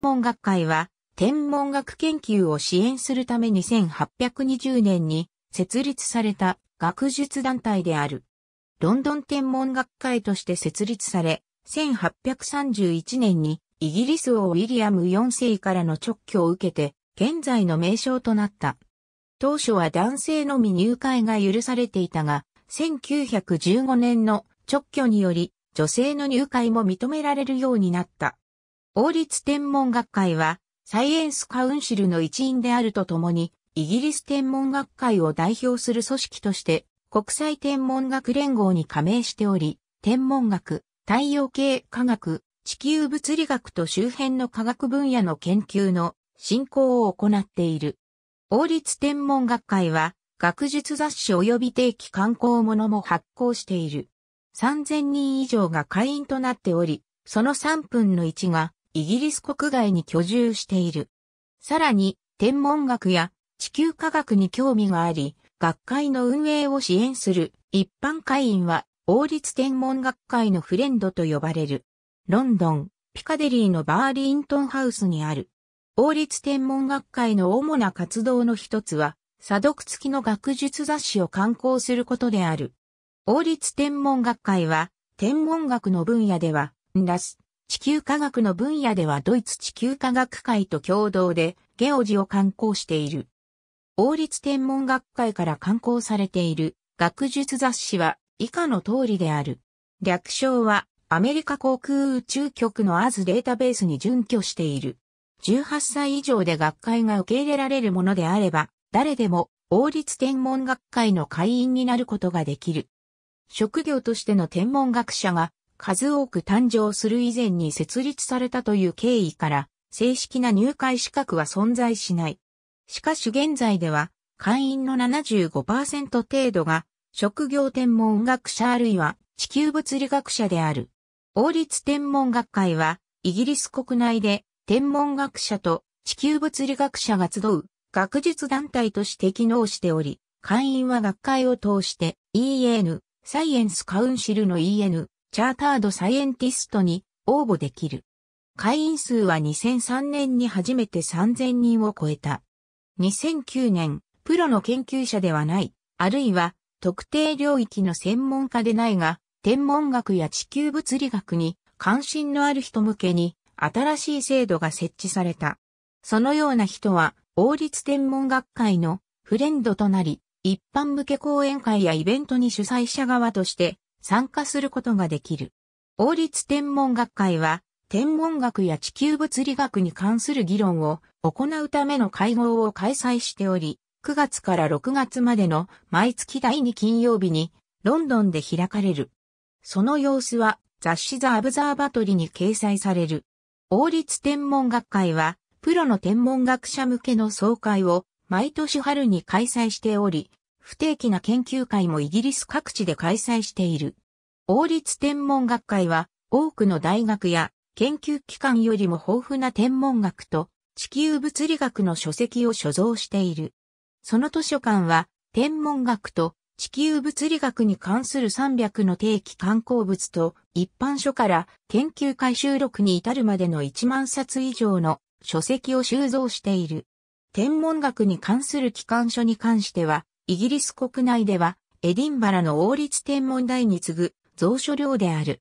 文学会は、天文学研究を支援するために1820年に設立された学術団体である。ロンドン天文学会として設立され、1831年にイギリス王ウィリアム4世からの直挙を受けて、現在の名称となった。当初は男性のみ入会が許されていたが、1915年の直挙により、女性の入会も認められるようになった。王立天文学会は、サイエンスカウンシルの一員であるとともに、イギリス天文学会を代表する組織として、国際天文学連合に加盟しており、天文学、太陽系科学、地球物理学と周辺の科学分野の研究の進行を行っている。王立天文学会は、学術雑誌及び定期観光ものも発行している。3000人以上が会員となっており、その3分の1がイギリス国外に居住している。さらに、天文学や地球科学に興味があり、学会の運営を支援する一般会員は王立天文学会のフレンドと呼ばれる。ロンドン、ピカデリーのバーリントンハウスにある。王立天文学会の主な活動の一つは、査読付きの学術雑誌を刊行することである。王立天文学会は、天文学の分野では、ラス、地球科学の分野ではドイツ地球科学会と共同でゲオジを刊行している。王立天文学会から刊行されている学術雑誌は以下の通りである。略称はアメリカ航空宇宙局のアズデータベースに準拠している。18歳以上で学会が受け入れられるものであれば、誰でも王立天文学会の会員になることができる。職業としての天文学者が数多く誕生する以前に設立されたという経緯から、正式な入会資格は存在しない。しかし現在では、会員の75%程度が、職業天文学者あるいは地球物理学者である。王立天文学会は、イギリス国内で天文学者と地球物理学者が集う学術団体として機能しており、会員は学会を通して EN、サイエンスカウンシルの EN、チャータードサイエンティストに応募できる。会員数は2003年に初めて3000人を超えた。2009年、プロの研究者ではない、あるいは特定領域の専門家でないが、天文学や地球物理学に関心のある人向けに新しい制度が設置された。そのような人は、王立天文学会のフレンドとなり、一般向け講演会やイベントに主催者側として参加することができる。王立天文学会は、天文学や地球物理学に関する議論を行うための会合を開催しており、9月から6月までの毎月第2金曜日にロンドンで開かれる。その様子は雑誌ザ・アブザーバトリに掲載される。王立天文学会は、プロの天文学者向けの総会を毎年春に開催しており、不定期な研究会もイギリス各地で開催している。王立天文学会は多くの大学や研究機関よりも豊富な天文学と地球物理学の書籍を所蔵している。その図書館は天文学と地球物理学に関する300の定期刊行物と一般書から研究会収録に至るまでの1万冊以上の書籍を収蔵している。天文学に関する機関書に関してはイギリス国内では、エディンバラの王立天文台に次ぐ蔵書寮である。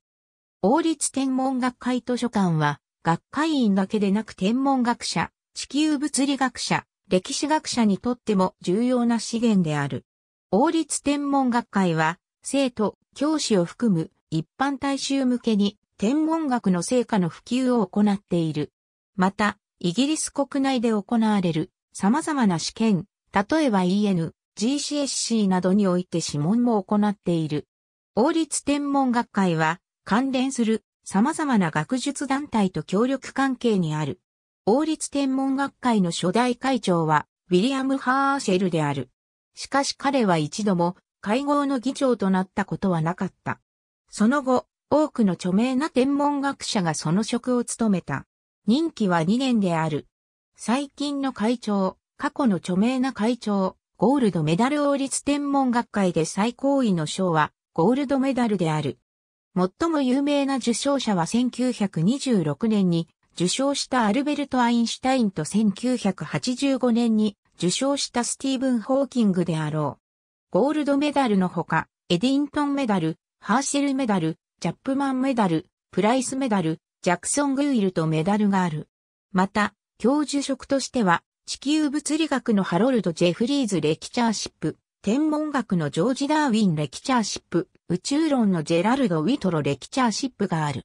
王立天文学会図書館は、学会員だけでなく天文学者、地球物理学者、歴史学者にとっても重要な資源である。王立天文学会は、生徒、教師を含む一般大衆向けに天文学の成果の普及を行っている。また、イギリス国内で行われる様々な試験、例えば EN、GCSC などにおいて諮問も行っている。王立天文学会は関連する様々な学術団体と協力関係にある。王立天文学会の初代会長はウィリアム・ハーシェルである。しかし彼は一度も会合の議長となったことはなかった。その後、多くの著名な天文学者がその職を務めた。任期は2年である。最近の会長、過去の著名な会長、ゴールドメダル王立天文学会で最高位の賞は、ゴールドメダルである。最も有名な受賞者は1926年に受賞したアルベルト・アインシュタインと1985年に受賞したスティーブン・ホーキングであろう。ゴールドメダルのほか、エディントンメダル、ハーシェルメダル、チャップマンメダル、プライスメダル、ジャクソン・グーイルとメダルがある。また、教授職としては、地球物理学のハロルド・ジェフリーズ・レキチャーシップ、天文学のジョージ・ダーウィン・レキチャーシップ、宇宙論のジェラルド・ウィトロ・レキチャーシップがある。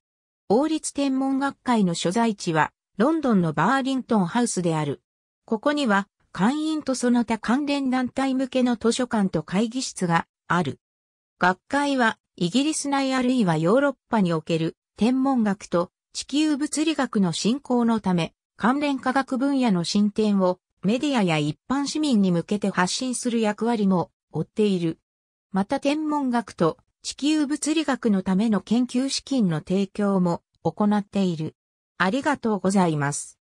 王立天文学会の所在地は、ロンドンのバーリントンハウスである。ここには、会員とその他関連団体向けの図書館と会議室がある。学会は、イギリス内あるいはヨーロッパにおける天文学と地球物理学の振興のため、関連科学分野の進展をメディアや一般市民に向けて発信する役割も負っている。また天文学と地球物理学のための研究資金の提供も行っている。ありがとうございます。